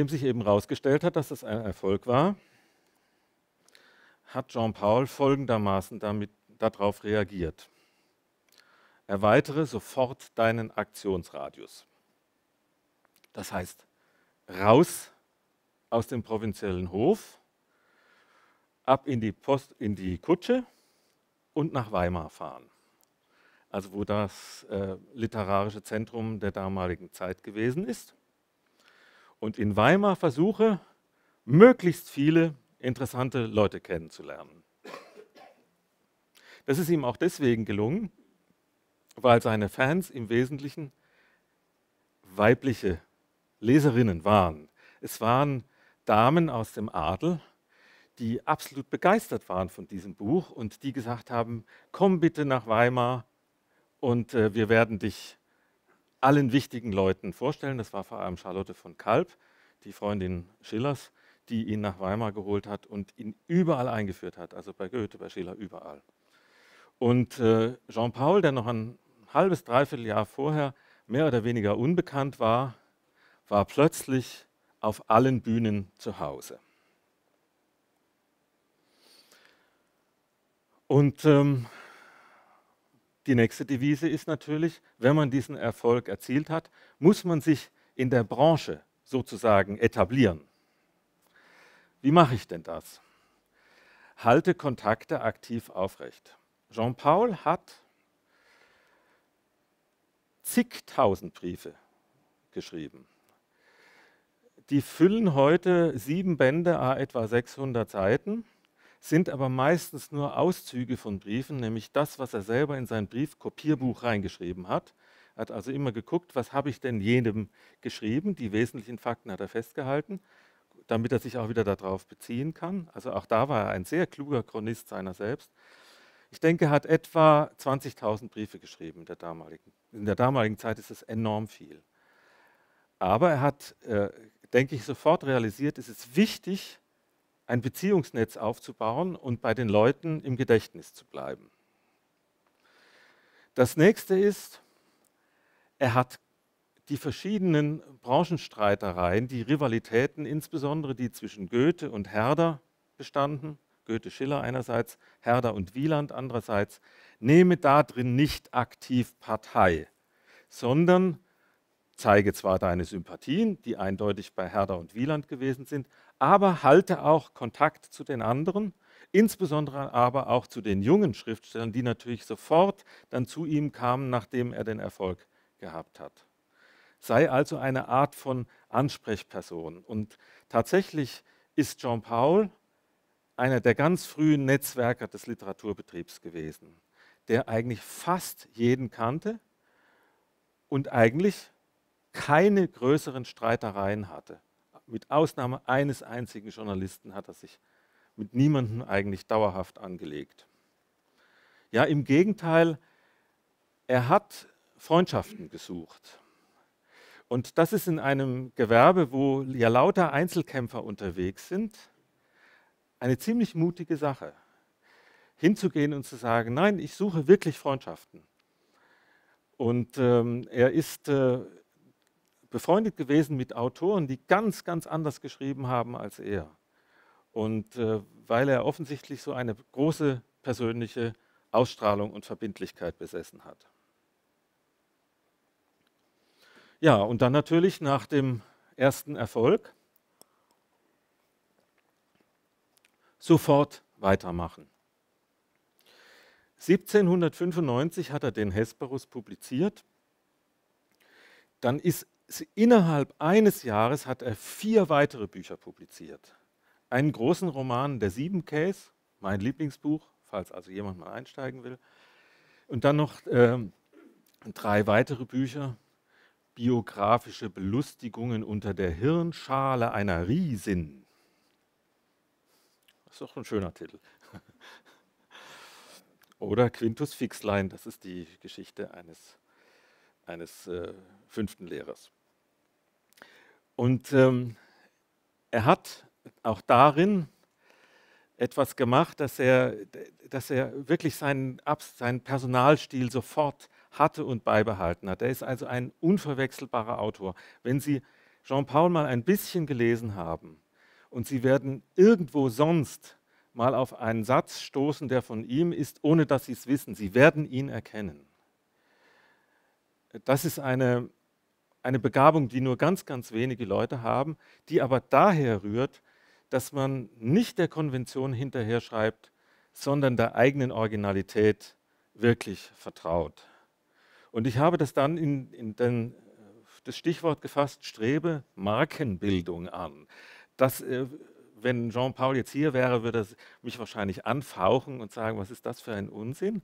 nachdem sich eben herausgestellt hat, dass es ein Erfolg war, hat Jean-Paul folgendermaßen damit, darauf reagiert. Erweitere sofort deinen Aktionsradius. Das heißt, raus aus dem provinziellen Hof, ab in die, Post, in die Kutsche und nach Weimar fahren. Also wo das äh, literarische Zentrum der damaligen Zeit gewesen ist und in Weimar versuche, möglichst viele interessante Leute kennenzulernen. Das ist ihm auch deswegen gelungen, weil seine Fans im Wesentlichen weibliche Leserinnen waren. Es waren Damen aus dem Adel, die absolut begeistert waren von diesem Buch und die gesagt haben, komm bitte nach Weimar und äh, wir werden dich allen wichtigen Leuten vorstellen. Das war vor allem Charlotte von Kalb, die Freundin Schillers, die ihn nach Weimar geholt hat und ihn überall eingeführt hat, also bei Goethe, bei Schiller, überall. Und äh, Jean-Paul, der noch ein halbes, dreiviertel Jahr vorher mehr oder weniger unbekannt war, war plötzlich auf allen Bühnen zu Hause. Und ähm, die nächste Devise ist natürlich, wenn man diesen Erfolg erzielt hat, muss man sich in der Branche sozusagen etablieren. Wie mache ich denn das? Halte Kontakte aktiv aufrecht. Jean-Paul hat zigtausend Briefe geschrieben. Die füllen heute sieben Bände, a etwa 600 Seiten sind aber meistens nur Auszüge von Briefen, nämlich das, was er selber in sein Briefkopierbuch reingeschrieben hat. Er hat also immer geguckt, was habe ich denn jenem geschrieben? Die wesentlichen Fakten hat er festgehalten, damit er sich auch wieder darauf beziehen kann. Also auch da war er ein sehr kluger Chronist seiner selbst. Ich denke, er hat etwa 20.000 Briefe geschrieben in der, damaligen, in der damaligen Zeit ist es enorm viel. Aber er hat, äh, denke ich, sofort realisiert, es ist wichtig, ein Beziehungsnetz aufzubauen und bei den Leuten im Gedächtnis zu bleiben. Das nächste ist, er hat die verschiedenen Branchenstreitereien, die Rivalitäten, insbesondere die zwischen Goethe und Herder bestanden, Goethe Schiller einerseits, Herder und Wieland andererseits, nehme darin nicht aktiv Partei, sondern zeige zwar deine Sympathien, die eindeutig bei Herder und Wieland gewesen sind, aber halte auch Kontakt zu den anderen, insbesondere aber auch zu den jungen Schriftstellern, die natürlich sofort dann zu ihm kamen, nachdem er den Erfolg gehabt hat. Sei also eine Art von Ansprechperson. Und tatsächlich ist Jean-Paul einer der ganz frühen Netzwerker des Literaturbetriebs gewesen, der eigentlich fast jeden kannte und eigentlich keine größeren Streitereien hatte mit Ausnahme eines einzigen Journalisten hat er sich mit niemandem eigentlich dauerhaft angelegt. Ja, im Gegenteil, er hat Freundschaften gesucht. Und das ist in einem Gewerbe, wo ja lauter Einzelkämpfer unterwegs sind, eine ziemlich mutige Sache, hinzugehen und zu sagen, nein, ich suche wirklich Freundschaften. Und ähm, er ist äh, befreundet gewesen mit Autoren, die ganz, ganz anders geschrieben haben als er. Und äh, weil er offensichtlich so eine große persönliche Ausstrahlung und Verbindlichkeit besessen hat. Ja, und dann natürlich nach dem ersten Erfolg sofort weitermachen. 1795 hat er den Hesperus publiziert. Dann ist innerhalb eines Jahres hat er vier weitere Bücher publiziert. Einen großen Roman, Der Sieben Case, mein Lieblingsbuch, falls also jemand mal einsteigen will. Und dann noch äh, drei weitere Bücher, biografische Belustigungen unter der Hirnschale einer Riesin. Das ist doch ein schöner Titel. Oder Quintus Fixlein, das ist die Geschichte eines, eines äh, fünften Lehrers. Und ähm, er hat auch darin etwas gemacht, dass er, dass er wirklich seinen, seinen Personalstil sofort hatte und beibehalten hat. Er ist also ein unverwechselbarer Autor. Wenn Sie Jean-Paul mal ein bisschen gelesen haben und Sie werden irgendwo sonst mal auf einen Satz stoßen, der von ihm ist, ohne dass Sie es wissen, Sie werden ihn erkennen. Das ist eine eine Begabung, die nur ganz, ganz wenige Leute haben, die aber daher rührt, dass man nicht der Konvention hinterher schreibt, sondern der eigenen Originalität wirklich vertraut. Und ich habe das dann in, in den, äh, das Stichwort gefasst, strebe Markenbildung an. Das, äh, wenn Jean-Paul jetzt hier wäre, würde er mich wahrscheinlich anfauchen und sagen, was ist das für ein Unsinn?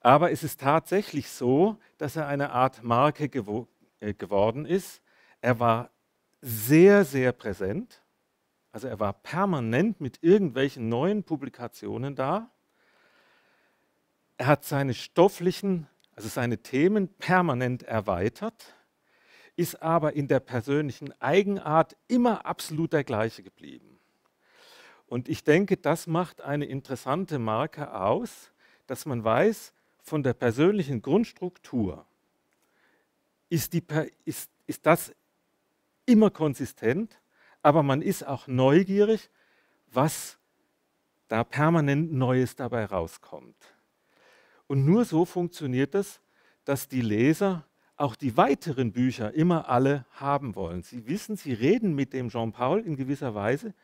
Aber es ist tatsächlich so, dass er eine Art Marke gew äh, geworden ist. Er war sehr, sehr präsent. Also er war permanent mit irgendwelchen neuen Publikationen da. Er hat seine stofflichen, also seine Themen permanent erweitert, ist aber in der persönlichen Eigenart immer absolut der gleiche geblieben. Und ich denke, das macht eine interessante Marke aus, dass man weiß, von der persönlichen Grundstruktur ist, die, ist, ist das immer konsistent, aber man ist auch neugierig, was da permanent Neues dabei rauskommt. Und nur so funktioniert es, dass die Leser auch die weiteren Bücher immer alle haben wollen. Sie wissen, sie reden mit dem Jean-Paul in gewisser Weise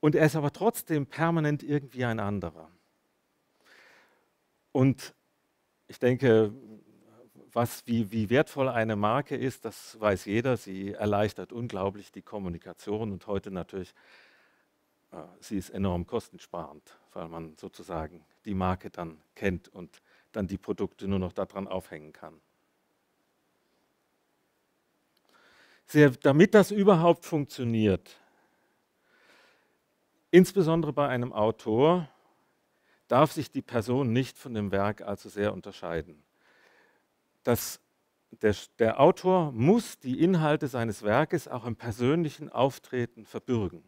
und er ist aber trotzdem permanent irgendwie ein anderer. Und ich denke, was, wie, wie wertvoll eine Marke ist, das weiß jeder. Sie erleichtert unglaublich die Kommunikation und heute natürlich, äh, sie ist enorm kostensparend, weil man sozusagen die Marke dann kennt und dann die Produkte nur noch daran aufhängen kann. Sehr, damit das überhaupt funktioniert, insbesondere bei einem Autor, darf sich die Person nicht von dem Werk allzu sehr unterscheiden dass der, der Autor muss die Inhalte seines Werkes auch im persönlichen Auftreten verbürgen.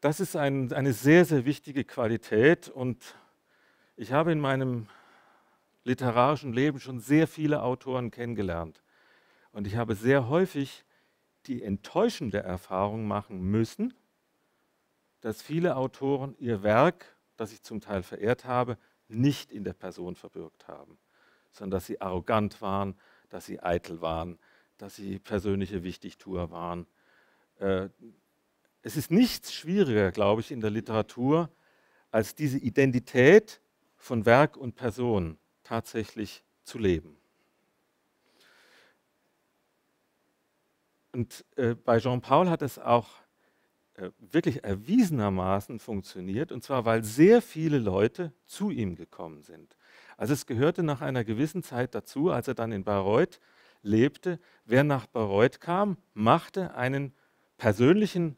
Das ist ein, eine sehr, sehr wichtige Qualität und ich habe in meinem literarischen Leben schon sehr viele Autoren kennengelernt. Und ich habe sehr häufig die enttäuschende Erfahrung machen müssen, dass viele Autoren ihr Werk, das ich zum Teil verehrt habe, nicht in der Person verbürgt haben sondern dass sie arrogant waren, dass sie eitel waren, dass sie persönliche Wichtigtuer waren. Äh, es ist nichts schwieriger, glaube ich, in der Literatur, als diese Identität von Werk und Person tatsächlich zu leben. Und äh, bei Jean-Paul hat es auch äh, wirklich erwiesenermaßen funktioniert, und zwar weil sehr viele Leute zu ihm gekommen sind. Also es gehörte nach einer gewissen Zeit dazu, als er dann in Bayreuth lebte, wer nach Bayreuth kam, machte einen persönlichen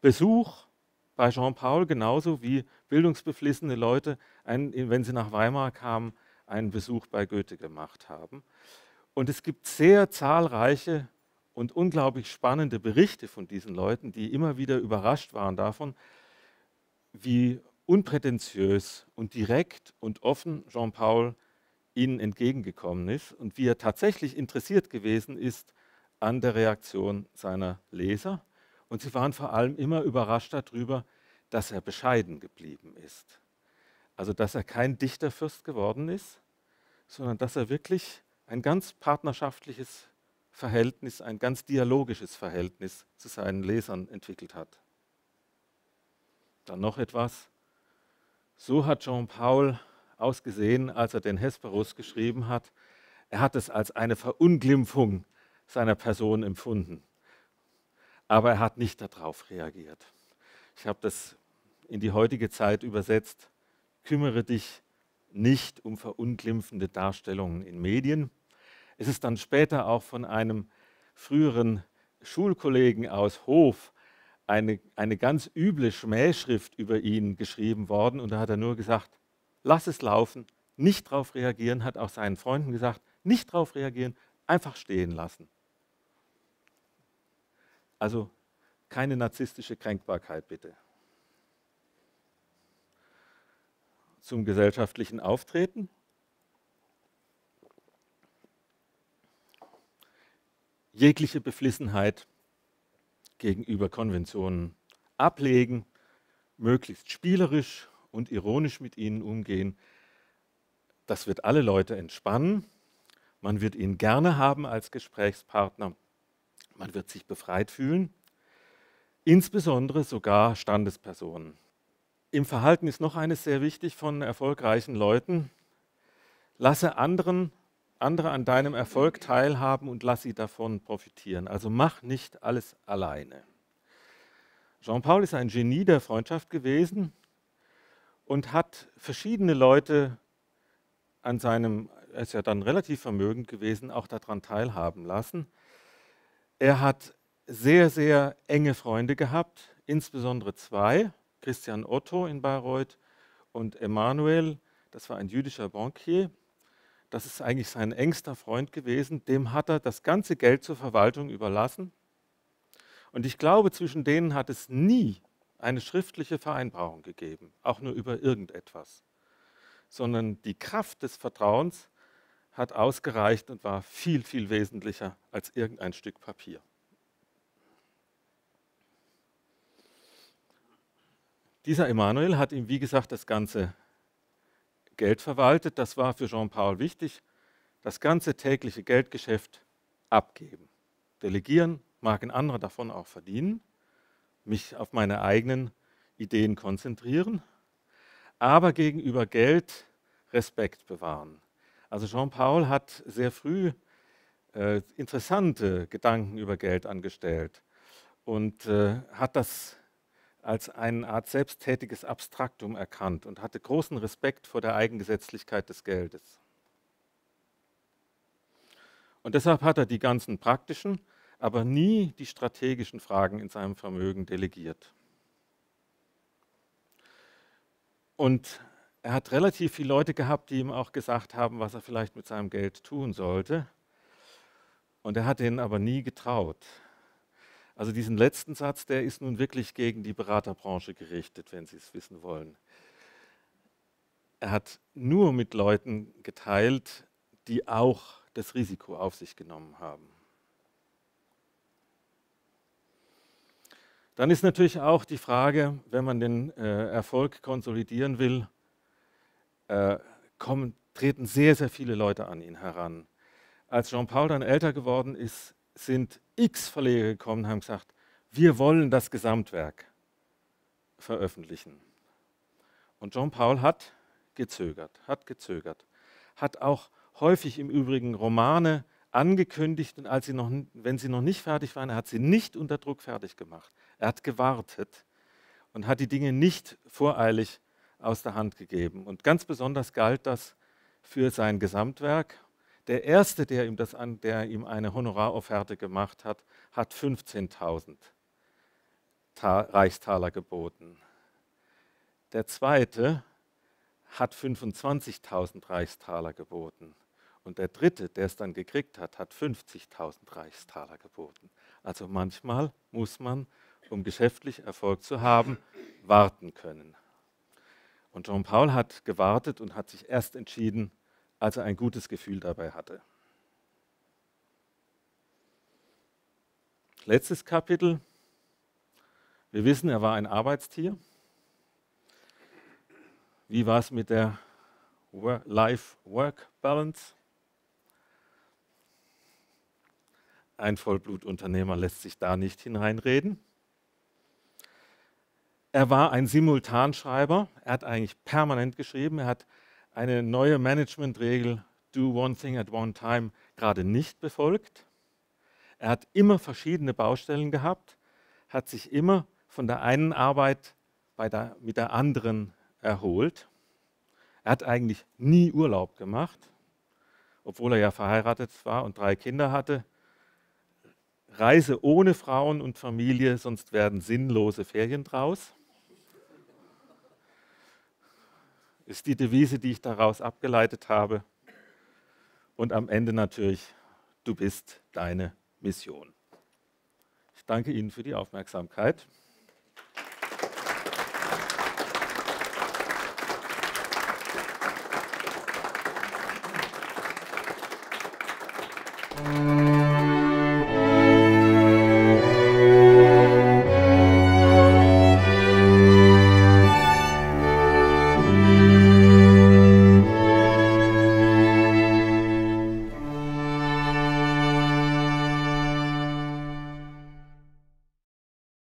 Besuch bei Jean-Paul, genauso wie bildungsbeflissene Leute, einen, wenn sie nach Weimar kamen, einen Besuch bei Goethe gemacht haben. Und es gibt sehr zahlreiche und unglaublich spannende Berichte von diesen Leuten, die immer wieder überrascht waren davon, wie unprätentiös und direkt und offen Jean-Paul ihnen entgegengekommen ist und wie er tatsächlich interessiert gewesen ist an der Reaktion seiner Leser. Und sie waren vor allem immer überrascht darüber, dass er bescheiden geblieben ist. Also dass er kein Dichterfürst geworden ist, sondern dass er wirklich ein ganz partnerschaftliches Verhältnis, ein ganz dialogisches Verhältnis zu seinen Lesern entwickelt hat. Dann noch etwas. So hat Jean-Paul ausgesehen, als er den Hesperus geschrieben hat. Er hat es als eine Verunglimpfung seiner Person empfunden. Aber er hat nicht darauf reagiert. Ich habe das in die heutige Zeit übersetzt. Kümmere dich nicht um verunglimpfende Darstellungen in Medien. Es ist dann später auch von einem früheren Schulkollegen aus Hof eine, eine ganz üble Schmähschrift über ihn geschrieben worden und da hat er nur gesagt, lass es laufen, nicht darauf reagieren, hat auch seinen Freunden gesagt, nicht darauf reagieren, einfach stehen lassen. Also keine narzisstische Kränkbarkeit bitte. Zum gesellschaftlichen Auftreten jegliche Beflissenheit gegenüber Konventionen ablegen, möglichst spielerisch und ironisch mit ihnen umgehen. Das wird alle Leute entspannen. Man wird ihn gerne haben als Gesprächspartner. Man wird sich befreit fühlen, insbesondere sogar Standespersonen. Im Verhalten ist noch eines sehr wichtig von erfolgreichen Leuten. Lasse anderen andere an deinem Erfolg teilhaben und lass sie davon profitieren. Also mach nicht alles alleine. Jean-Paul ist ein Genie der Freundschaft gewesen und hat verschiedene Leute an seinem, er ist ja dann relativ vermögend gewesen, auch daran teilhaben lassen. Er hat sehr, sehr enge Freunde gehabt, insbesondere zwei, Christian Otto in Bayreuth und Emanuel, das war ein jüdischer Bankier, das ist eigentlich sein engster Freund gewesen, dem hat er das ganze Geld zur Verwaltung überlassen. Und ich glaube, zwischen denen hat es nie eine schriftliche Vereinbarung gegeben, auch nur über irgendetwas, sondern die Kraft des Vertrauens hat ausgereicht und war viel, viel wesentlicher als irgendein Stück Papier. Dieser Emanuel hat ihm, wie gesagt, das ganze Geld verwaltet. Das war für Jean-Paul wichtig. Das ganze tägliche Geldgeschäft abgeben, delegieren, mag ein anderer davon auch verdienen, mich auf meine eigenen Ideen konzentrieren, aber gegenüber Geld Respekt bewahren. Also Jean-Paul hat sehr früh äh, interessante Gedanken über Geld angestellt und äh, hat das als eine Art selbsttätiges Abstraktum erkannt und hatte großen Respekt vor der Eigengesetzlichkeit des Geldes. Und deshalb hat er die ganzen praktischen, aber nie die strategischen Fragen in seinem Vermögen delegiert. Und er hat relativ viele Leute gehabt, die ihm auch gesagt haben, was er vielleicht mit seinem Geld tun sollte. Und er hat ihnen aber nie getraut. Also diesen letzten Satz, der ist nun wirklich gegen die Beraterbranche gerichtet, wenn Sie es wissen wollen. Er hat nur mit Leuten geteilt, die auch das Risiko auf sich genommen haben. Dann ist natürlich auch die Frage, wenn man den äh, Erfolg konsolidieren will, äh, kommen, treten sehr, sehr viele Leute an ihn heran. Als Jean-Paul dann älter geworden ist, sind x Verleger gekommen und haben gesagt, wir wollen das Gesamtwerk veröffentlichen. Und John Paul hat gezögert, hat gezögert, hat auch häufig im Übrigen Romane angekündigt und als sie noch, wenn sie noch nicht fertig waren, er hat sie nicht unter Druck fertig gemacht. Er hat gewartet und hat die Dinge nicht voreilig aus der Hand gegeben. Und ganz besonders galt das für sein Gesamtwerk der erste, der ihm, das an, der ihm eine Honorarofferte gemacht hat, hat 15.000 Reichstaler geboten. Der zweite hat 25.000 Reichstaler geboten. Und der dritte, der es dann gekriegt hat, hat 50.000 Reichstaler geboten. Also manchmal muss man, um geschäftlich Erfolg zu haben, warten können. Und Jean-Paul hat gewartet und hat sich erst entschieden, als er ein gutes Gefühl dabei hatte. Letztes Kapitel. Wir wissen, er war ein Arbeitstier. Wie war es mit der Life-Work-Balance? Ein Vollblutunternehmer lässt sich da nicht hineinreden. Er war ein Simultanschreiber. Er hat eigentlich permanent geschrieben. Er hat eine neue Managementregel, do one thing at one time, gerade nicht befolgt. Er hat immer verschiedene Baustellen gehabt, hat sich immer von der einen Arbeit der, mit der anderen erholt. Er hat eigentlich nie Urlaub gemacht, obwohl er ja verheiratet war und drei Kinder hatte. Reise ohne Frauen und Familie, sonst werden sinnlose Ferien draus. ist die Devise, die ich daraus abgeleitet habe. Und am Ende natürlich, du bist deine Mission. Ich danke Ihnen für die Aufmerksamkeit. Applaus